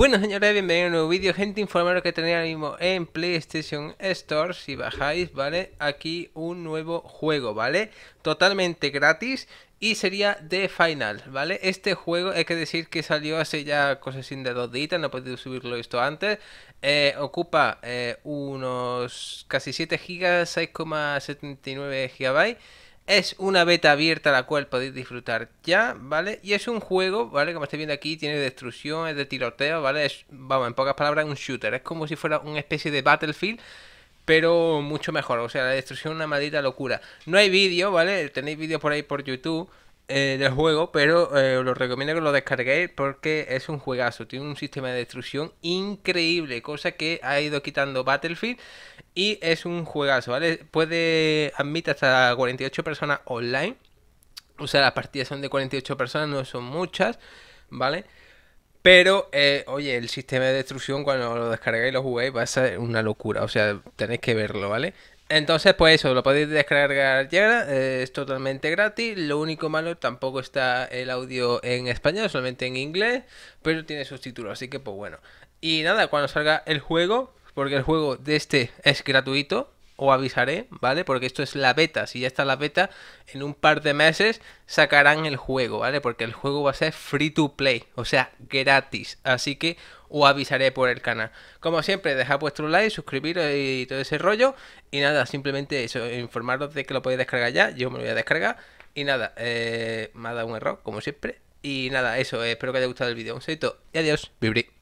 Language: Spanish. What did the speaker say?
Bueno señores, bienvenidos a un nuevo vídeo, gente, informaros que tenéis ahora mismo en PlayStation Store, si bajáis, ¿vale? Aquí un nuevo juego, ¿vale? Totalmente gratis y sería The Final, ¿vale? Este juego, hay que decir que salió hace ya cosas sin de dos días, no he podido subirlo esto antes. Eh, ocupa eh, unos casi 7 GB, 6,79 GB es una beta abierta la cual podéis disfrutar ya, ¿vale? Y es un juego, ¿vale? Como estáis viendo aquí, tiene destrucción, es de tiroteo, ¿vale? Es, vamos, en pocas palabras, un shooter. Es como si fuera una especie de Battlefield, pero mucho mejor. O sea, la destrucción es una maldita locura. No hay vídeo, ¿vale? Tenéis vídeo por ahí por YouTube eh, del juego, pero eh, os lo recomiendo que lo descarguéis porque es un juegazo. Tiene un sistema de destrucción increíble, cosa que ha ido quitando Battlefield y es un juegazo, ¿vale? Puede admitir hasta 48 personas online. O sea, las partidas son de 48 personas, no son muchas, ¿vale? Pero, eh, oye, el sistema de destrucción cuando lo descarguéis y lo juguéis va a ser una locura. O sea, tenéis que verlo, ¿vale? Entonces, pues eso, lo podéis descargar ya, eh, es totalmente gratis. Lo único malo, tampoco está el audio en español, solamente en inglés, pero tiene subtítulos, así que pues bueno. Y nada, cuando salga el juego, porque el juego de este es gratuito, os avisaré, ¿vale? Porque esto es la beta, si ya está la beta, en un par de meses sacarán el juego, ¿vale? Porque el juego va a ser free to play, o sea, gratis. Así que o avisaré por el canal. Como siempre, dejad vuestro like, suscribiros y todo ese rollo. Y nada, simplemente eso, informaros de que lo podéis descargar ya. Yo me lo voy a descargar. Y nada, eh, me ha dado un error, como siempre. Y nada, eso, espero que haya gustado el vídeo. Un saludo y adiós, vibri.